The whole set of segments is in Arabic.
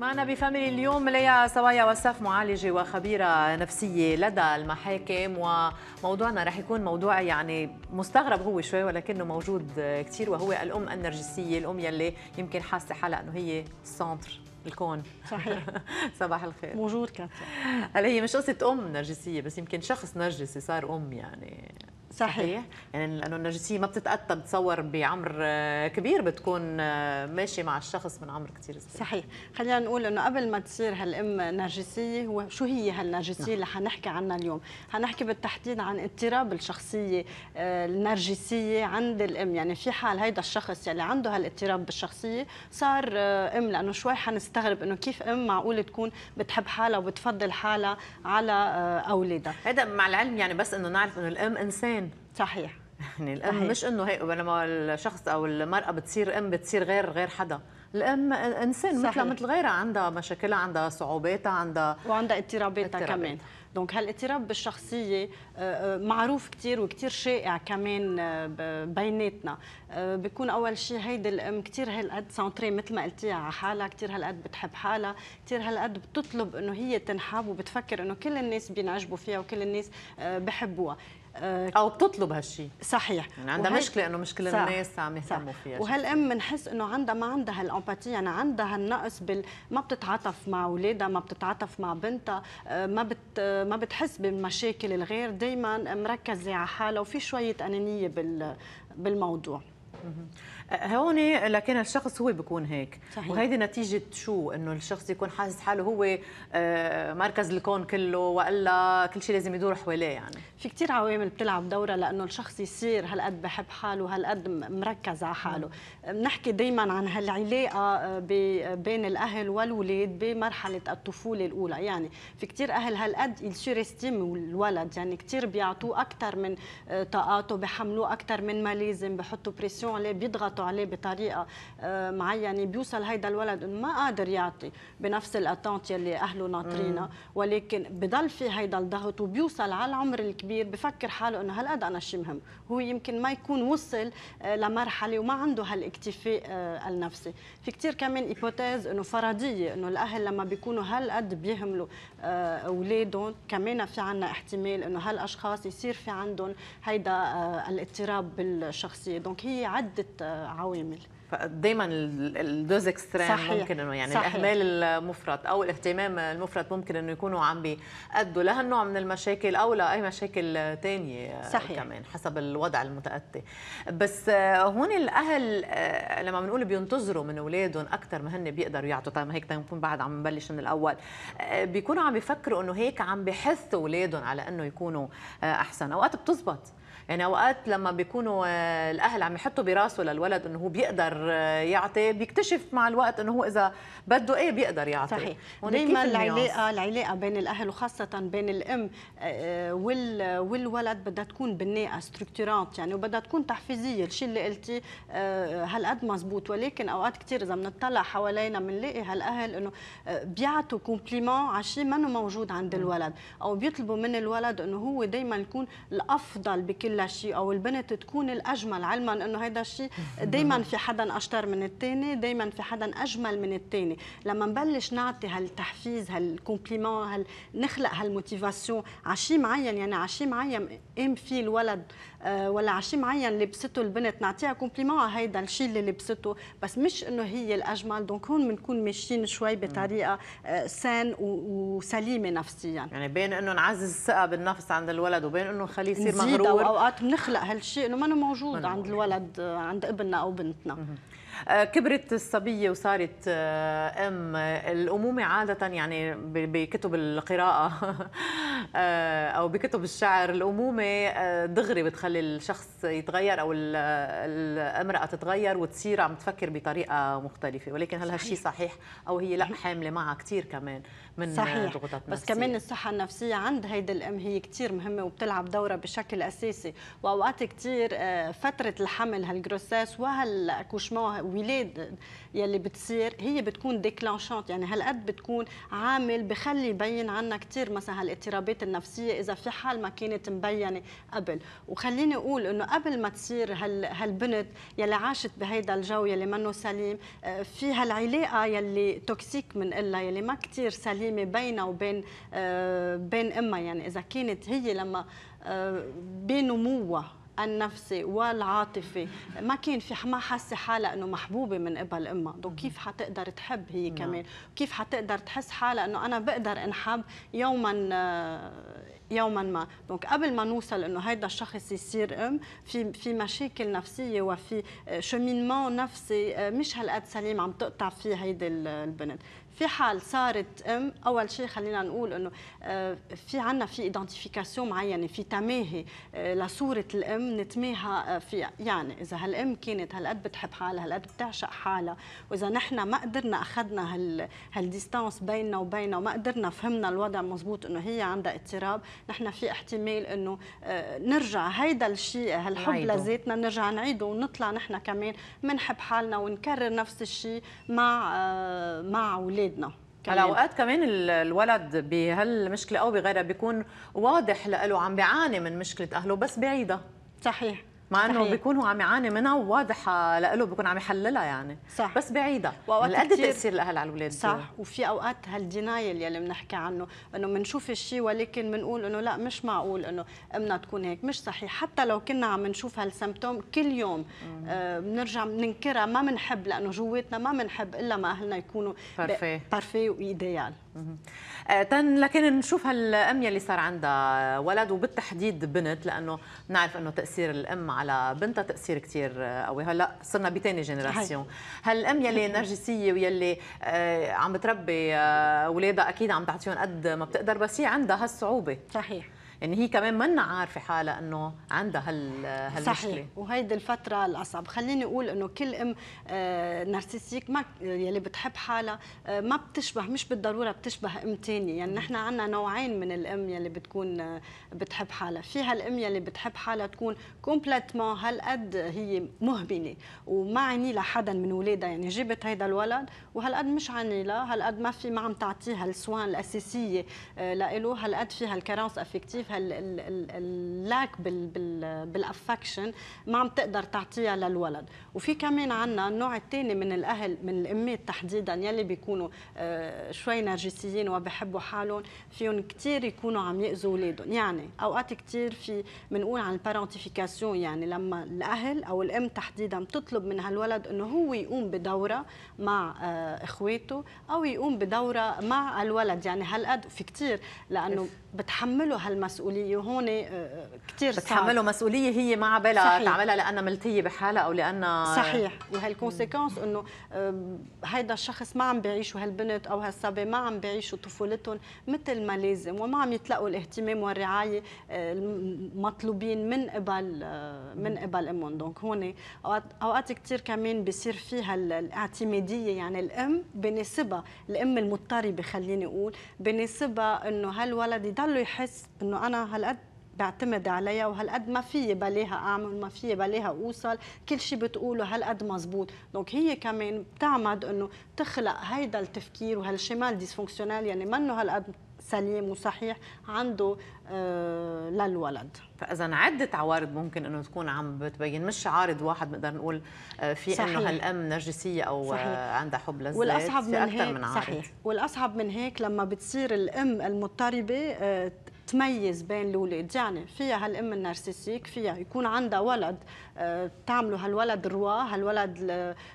معنا بفاميلي اليوم ليا سوايا وساف معالجة وخبيرة نفسية لدى المحاكم وموضوعنا رح يكون موضوع يعني مستغرب هو شوي ولكنه موجود كثير وهو الأم النرجسية الأم يلي يمكن حاسة حالها أنه هي السنتر الكون صحيح صباح الخير موجود كانت هلا هي مش قصة أم نرجسية بس يمكن شخص نرجسي صار أم يعني صحيح يعني لانه النرجسيه ما بتتاتى بتصور بعمر آه، كبير بتكون آه، ماشيه مع الشخص من عمر كثير صغير صحيح خلينا نقول انه قبل ما تصير هالام نرجسيه هو شو هي هالنرجسيه نعم. اللي حنحكي عنها اليوم حنحكي بالتحديد عن اضطراب الشخصيه آه، النرجسيه عند الام يعني في حال هيدا الشخص يلي يعني عنده هالاضطراب بالشخصيه صار ام لانه شوي حنستغرب انه كيف ام معقول تكون بتحب حالها وبتفضل حالها على اولادها هذا مع العلم يعني بس انه نعرف انه الام انسان صحيح يعني الام صحيح. مش انه هيك لما الشخص او المراه بتصير ام بتصير غير غير حدا الام انسان مثلها مثل غيرها عندها مشاكلها عندها صعوباتها عندها وعندها اضطراباتها كمان دونك هالاضطراب بالشخصيه آه، آه، معروف كثير وكثير شائع كمان آه، بيناتنا بيكون اول شيء هيدي الام كثير هالقد سونتري مثل ما قلتيها على حالها كثير هالقد بتحب حالها كثير هالقد بتطلب انه هي تنحب وبتفكر انه كل الناس بينعجبوا فيها وكل الناس بحبوها آه، او بتطلب هالشيء صحيح يعني عندها وهي... مشكله انه مشكله صح. الناس عم يهتموا فيها وهالام بنحس انه عندها ما عندها هالامباتي يعني عندها النقص بال ما بتتعاطف مع اولادها ما بتتعاطف مع بنتها آه، ما بت آه، ما بتحس بمشاكل الغير دائما مركزه على حالها وفي شويه انانيه بال بالموضوع هون لكن الشخص هو بيكون هيك صحيح. وهيدي نتيجة شو انه الشخص يكون حاسس حاله هو آه، مركز الكون كله والا كل شيء لازم يدور حواليه يعني في كثير عوامل بتلعب دورها لانه الشخص يصير هالقد بحب حاله هالقد مركز على حاله بنحكي دائما عن هالعلاقة آه، بين الاهل والولاد بمرحلة الطفولة الاولى يعني في كثير اهل هالقد يستيم الولد يعني كثير بيعطوه اكثر من آه، طاقاته بحملوه اكثر من ما لازم بحطوا بريسيون عليه بيضغطوا عليه بطريقه آه، معينه بيوصل هيدا الولد ما قادر يعطي بنفس الاتونت يلي اهله ناطرينه ولكن بضل في هيدا الضغط وبيوصل على العمر الكبير بفكر حاله انه هالقد انا شي مهم هو يمكن ما يكون وصل آه، لمرحله وما عنده هالاكتفاء آه، النفسي في كثير كمان ايبوتيز انه فرضيه انه الاهل لما بيكونوا هالقد بيهملوا اولادهم كمان في عنا احتمال انه هالاشخاص يصير في عندهم هيدا الاضطراب بالشخصيه دونك هي عده آه، عوامل دايما الدوز اكستريم ممكن انه يعني صحيح. الاهمال المفرط او الاهتمام المفرط ممكن انه يكونوا عم بيأدوا لهالنوع من المشاكل او لاي مشاكل ثانيه آه، صحيح. كمان حسب الوضع المتاتي بس آه، هون الاهل لما بنقول بينتظروا من اولادهم اكثر ما هن بيقدروا يعطوا طيب هيك طيب نكون بعد عم نبلش من الاول بيكونوا عم بيفكروا انه هيك عم بحثوا اولادهم على انه يكونوا احسن اوقات بتزبط يعني اوقات لما بيكونوا آه، الاهل عم يحطوا براسه للولد انه هو بيقدر آه، يعطي بيكتشف مع الوقت انه هو اذا بده ايه بيقدر يعطي صحيح دائما العلاقه العلاقه بين الاهل وخاصه بين الام آه، والولد بدها تكون بناءه ستركتورات يعني وبدها تكون تحفيزيه الشيء اللي قلتي هالقد مزبوط ولكن اوقات كثير اذا بنطلع حوالينا بنلاقي هالاهل انه بيعطوا كومبليمون على شيء منه موجود عند الولد او بيطلبوا من الولد انه هو دائما يكون الافضل بكل شيء او البنت تكون الاجمل علما انه هيدا الشيء دائما في حدا اشطر من الثاني دائما في حدا اجمل من الثاني لما نبلش نعطي هالتحفيز هالكومبليمون هال... نخلق هالموتيفاسيون على شيء معين يعني على شيء معين قام فيه الولد آه، ولا على شيء معين لبسته البنت نعطيها كومبليمون على هيدا الشيء اللي لبسته بس مش انه هي الاجمل دونك هون بنكون ماشيين شوي بطريقه آه، سان وسليمه نفسيا يعني بين انه نعزز الثقه بالنفس عند الولد وبين انه نخليه يصير مغرور اوقات بنخلق هالشيء انه ما موجود عند الولد آه، عند ابننا او بنتنا آه، كبرت الصبية وصارت آه، أم آه، الأمومة عادة يعني بكتب القراءة أو بكتب الشعر الأمومة دغري بتخلي الشخص يتغير أو الأمرأة تتغير وتصير عم تفكر بطريقة مختلفة ولكن هل هالشيء صحيح أو هي لا حاملة معها كثير كمان من صحيح. ضغوطات بس نفسية. كمان الصحة النفسية عند هيدي الأم هي كثير مهمة وبتلعب دورها بشكل أساسي وأوقات كثير فترة الحمل هالجروساس وهالأكوشمون الولاد يلي بتصير هي بتكون ديكلانشانت يعني هالقد بتكون عامل بخلي يبين عنا كثير مثلا هالاضطرابات النفسيه اذا في حال ما كانت مبينه قبل وخليني اقول انه قبل ما تصير هال هالبنت يلي عاشت بهيدا الجو يلي منه سليم آه، في هالعلاقه يلي توكسيك من إلا يلي ما كثير سليمه بينها وبين آه، بين امها يعني اذا كانت هي لما آه، بنموها النفسي والعاطفي ما كان في ما حاسه حالها انه محبوبه من قبل امها دونك كيف حتقدر تحب هي نعم. كمان كيف حتقدر تحس حالها انه انا بقدر انحب يوما يوما ما دونك قبل ما نوصل انه هذا الشخص يصير ام في في مشاكل نفسيه وفي شمينمون نفسي مش هالقد سليم عم تقطع فيه هيدي البنت في حال صارت ام اول شيء خلينا نقول انه آه، في عندنا في ايدنتيفيكاسيون معينه في تماهي آه، لصوره الام نتماها فيها آه، يعني اذا هالام كانت هالقد بتحب حالها هالقد بتعشق حالها واذا نحن ما قدرنا اخذنا هال هالديستانس بيننا وبينها وما قدرنا فهمنا الوضع مزبوط انه هي عندها اضطراب نحن في احتمال انه نرجع هيدا الشيء هالحب لذاتنا نرجع نعيده ونطلع نحن كمان بنحب حالنا ونكرر نفس الشيء مع مع اولادنا ولادنا على اوقات كمان الولد بهالمشكله او بغيرها بيكون واضح له عم بيعاني من مشكله اهله بس بعيده صحيح مع انه صحيح. بيكون هو عم يعاني منها وواضحه له بيكون عم يحللها يعني صح. بس بعيدة واوقات قد تاثير الاهل على الاولاد صح دول. وفي اوقات هالدينايل يلي بنحكي عنه انه بنشوف الشيء ولكن بنقول انه لا مش معقول انه امنا تكون هيك مش صحيح حتى لو كنا عم نشوف هالسمبتوم كل يوم آه بنرجع بننكرها ما بنحب لانه جواتنا ما بنحب الا ما اهلنا يكونوا بارفي بارفي وايديال آه، تن لكن نشوف هالأمية اللي صار عندها ولد وبالتحديد بنت لأنه نعرف أنه تأثير الأم على بنتها تأثير كتير قوي هلا صرنا بتاني جنراسيون هالأم يلي نرجسية ويلي آه، عم بتربي أولادها آه، أكيد عم تعطيهم قد ما بتقدر بس هي عندها هالصعوبة صحيح يعني هي كمان منا عارفه حالها انه عندها هال هالمشكله صحيح وهيدي الفتره الاصعب خليني اقول انه كل ام آه، نارسيسيك ما يلي بتحب حالها آه، ما بتشبه مش بالضروره بتشبه ام ثانيه يعني نحن عندنا نوعين من الام يلي بتكون آه، بتحب حالها في هالام يلي بتحب حالها تكون كومبليتمون هالقد هي مهمله وما عيني لحدا من ولادها يعني جابت هيدا الولد وهالقد مش عيني لها هالقد ما في ما عم تعطيها السوان الاساسيه لإله هالقد فيها الكرانس افكتيف اللاك بال بالافكشن ما عم تقدر تعطيها للولد وفي كمان عندنا النوع الثاني من الاهل من الامات تحديدا يلي بيكونوا آه، شوي نرجسيين وبحبوا حالهم فيهم كثير يكونوا عم ياذوا اولادهم يعني اوقات كثير في بنقول عن البارنتيفيكاسيون يعني لما الاهل او الام تحديدا بتطلب من هالولد انه هو يقوم بدوره مع آه، اخواته او يقوم بدوره مع الولد يعني هالقد في كثير لانه بتحمله هالمسؤوليه مسؤوليه هون آه، آه، كثير صعب بتحملوا مسؤوليه هي ما على تعملها لانها ملتيه بحالها او لانها صحيح وهالكونسيكونس انه هيدا الشخص ما عم بيعيشوا هالبنت او هالصبي ما عم بيعيشوا طفولتهم مثل ما لازم وما عم يتلقوا الاهتمام والرعايه آه، المطلوبين من قبل من قبل امهم دونك هون اوقات كثير كمان بصير فيها الاعتماديه يعني الام بناسبها الام المضطربه خليني اقول بناسبها انه هالولد يضل يحس انه انا هالقد بعتمد عليها وهالقد ما في بلاها اعمل ما في بلاها اوصل كل شيء بتقوله هالقد مزبوط دونك هي كمان بتعمد انه تخلق هيدا التفكير وهالشمال ديسفونكسيونال يعني منه هالقد سليم وصحيح عنده آه للولد فاذا عده عوارض ممكن انه تكون عم بتبين مش عارض واحد بنقدر نقول آه، في انه هالام نرجسيه او آه، صحيح. عندها حب للذات والاصعب من هيك من عارض. صحيح والاصعب من هيك لما بتصير الام المضطربه آه تميز بين الاولاد يعني فيها هالام النارسيسيك فيها يكون عندها ولد آه، تعملوا هالولد الروا هالولد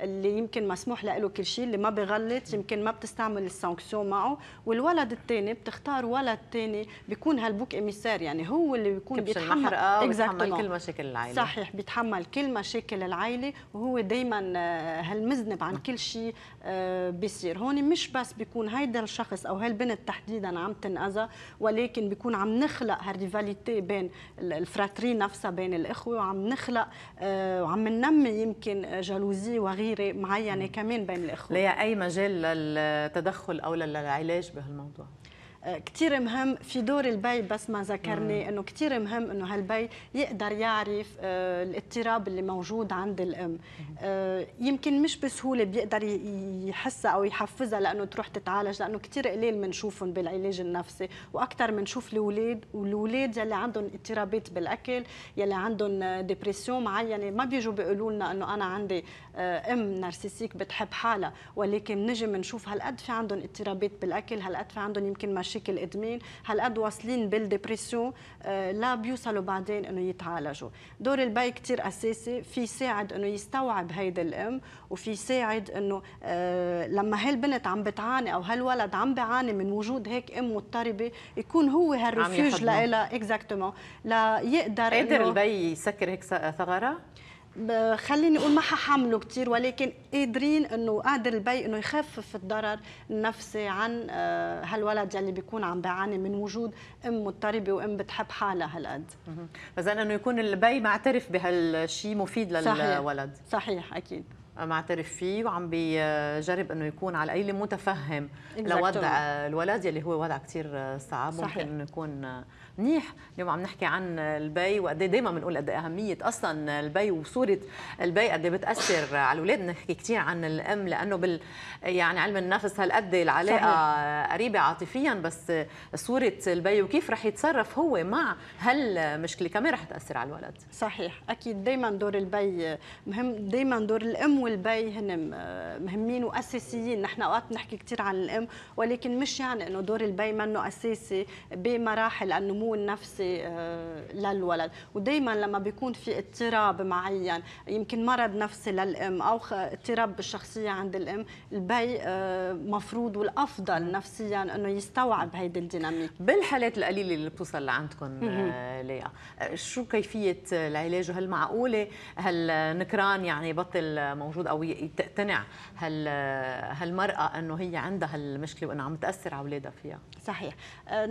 اللي يمكن مسموح له كل شيء اللي ما بغلط يمكن ما بتستعمل السانكسيون معه والولد الثاني بتختار ولد ثاني بيكون هالبوك اميسار يعني هو اللي بيكون بيتحمل بيتحمل كل مشاكل العائله صحيح بيتحمل كل مشاكل العائله وهو دائما آه، هالمذنب عن كل شيء آه، بيصير هون مش بس بيكون هيدا الشخص او هالبنت تحديدا عم تنأذى ولكن بيكون عم نخلق هالريفاليتي بين الفراتري نفسها بين الاخوه وعم نخلق آه، وعم ننمي يمكن جالوزي وغيره معينه كمان بين الاخوه ليا اي مجال للتدخل او للعلاج بهالموضوع كثير مهم في دور البي بس ما ذكرني انه كثير مهم انه هالبي يقدر يعرف آه، الاضطراب اللي موجود عند الام آه، يمكن مش بسهوله بيقدر يحسها او يحفزها لانه تروح تتعالج لانه كثير قليل بنشوفهم بالعلاج النفسي واكثر بنشوف الاولاد والاولاد يلي عندهم اضطرابات بالاكل يلي عندهم ديبرسيون معينه ما بيجوا بيقولوا لنا انه انا عندي آه، ام نارسيسيك بتحب حالها ولكن بنجي بنشوف هالقد في عندهم اضطرابات بالاكل هالقد في عندهم يمكن شكل ادمان هالقد واصلين بالدبرسيون آه، لا بيوصلوا بعدين انه يتعالجوا دور البي كثير اساسي في يساعد انه يستوعب هيدا الام وفي يساعد انه آه، لما هالبنت عم بتعاني او هالولد عم بيعاني من وجود هيك ام مضطربه يكون هو هالريفيوج لها اكزاكتومون ليقدر قادر البي يسكر هيك ثغره خليني اقول ما ححملوا كثير ولكن قادرين انه قادر البي انه يخفف الضرر النفسي عن آه، هالولد يلي بيكون عم بيعاني من وجود ام مضطربه وام بتحب حالها هالقد. بس انه يكون البي معترف بهالشيء مفيد للولد. صحيح, صحيح اكيد. معترف فيه وعم بيجرب انه يكون على الاقل متفهم exactly. لوضع الولد يلي هو وضع كثير آه، صعب صحيح. ممكن انه يكون آه، منيح اليوم عم نحكي عن البي وقد إيه دائما بنقول قد إيه اهميه اصلا البي وصوره البي قد إيه بتاثر على الاولاد بنحكي كثير عن الام لانه بال يعني علم النفس هالقد العلاقه صحيح. قريبه عاطفيا بس صوره البي وكيف رح يتصرف هو مع هالمشكله كمان رح تاثر على الولد صحيح اكيد دائما دور البي مهم دائما دور الام والبي هن مهمين واساسيين نحن اوقات بنحكي كثير عن الام ولكن مش يعني انه دور البي منه اساسي بمراحل النمو النمو النفسي آه، للولد ودائما لما بيكون في اضطراب معين يمكن مرض نفسي للام او اضطراب بالشخصيه عند الام البي آه، مفروض والافضل نفسيا انه يستوعب هيدي الديناميك بالحالات القليله اللي بتوصل لعندكم آه، ليا شو كيفيه العلاج وهل معقوله هل نكران يعني بطل موجود او تقتنع هل هالمراه انه هي عندها هالمشكله وانه عم تاثر على اولادها فيها صحيح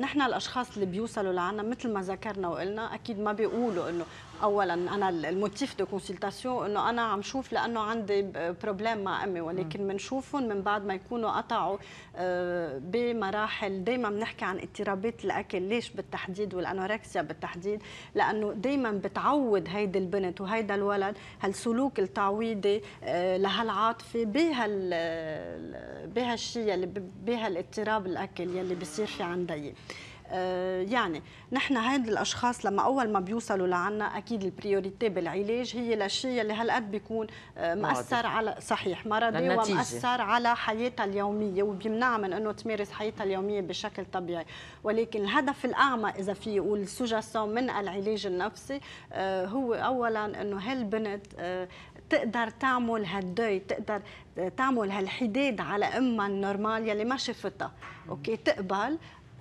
نحن الاشخاص اللي بيوصلوا معنا مثل ما ذكرنا وقلنا اكيد ما بيقولوا انه اولا انا الموتيف دو كونسلتاسيون انه انا عم شوف لانه عندي بروبليم مع امي ولكن بنشوفهم من, بعد ما يكونوا قطعوا آه، بمراحل دائما بنحكي عن اضطرابات الاكل ليش بالتحديد والانوركسيا بالتحديد لانه دائما بتعود هيدي البنت وهيدا الولد هالسلوك التعويضي آه، لهالعاطفه بهال آه، بهالشيء اللي بهالاضطراب الاكل يلي بصير في عندي آه، يعني نحن هاد الاشخاص لما اول ما بيوصلوا لعنا اكيد البريوريتي بالعلاج هي الشيء اللي هالقد بيكون آه، مأثر على صحيح مرضي ومأثر على حياتها اليوميه وبيمنعها من انه تمارس حياتها اليوميه بشكل طبيعي ولكن الهدف الاعمى اذا في سوجاسون من العلاج النفسي آه، هو اولا انه هالبنت تقدر تعمل هالدي تقدر تعمل هالحداد على امها النورمال يلي ما شفتها اوكي تقبل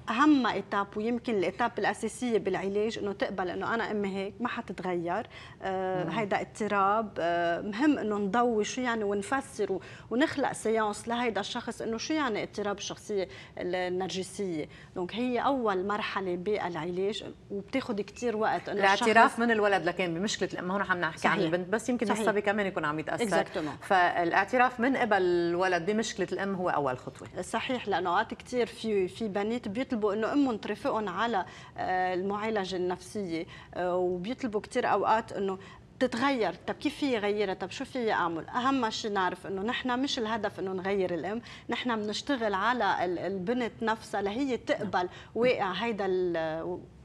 اهم ايتاب ويمكن الايتاب الاساسيه بالعلاج انه تقبل انه انا امي هيك ما حتتغير آه نعم. هيدا اضطراب آه مهم انه نضوي شو يعني ونفسر ونخلق سيانس لهيدا الشخص انه شو يعني اضطراب الشخصيه النرجسيه دونك هي اول مرحله بالعلاج وبتاخذ كثير وقت انه الاعتراف من الولد لكان بمشكله الام هون عم نحكي صحيح. عن البنت بس يمكن الصبي كمان يكون عم يتاثر exactly. فالاعتراف من قبل الولد بمشكله الام هو اول خطوه صحيح لانه اوقات كثير في في بنات بيطلعوا بيطلبوا انه امهم ترافقهم على آه، المعالجه النفسيه آه، وبيطلبوا كثير اوقات انه تتغير طب كيف في غيرها طب شو في اعمل اهم شيء نعرف انه نحن مش الهدف انه نغير الام نحن بنشتغل على البنت نفسها لهي تقبل واقع هيدا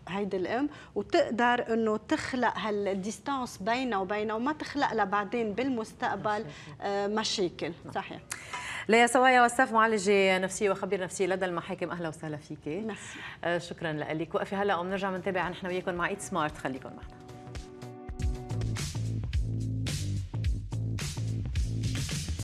هيدي الام وتقدر انه تخلق هالديستانس بينها وبينها وما تخلق لها بعدين بالمستقبل مشاكل آه، صحيح ليا سوايا وساف معالجة نفسية وخبير نفسي لدى المحاكم أهلا وسهلا فيك آه، شكرا لك وقفي هلا وبنرجع نتابع نحن وياكم مع ايت سمارت خليكم معنا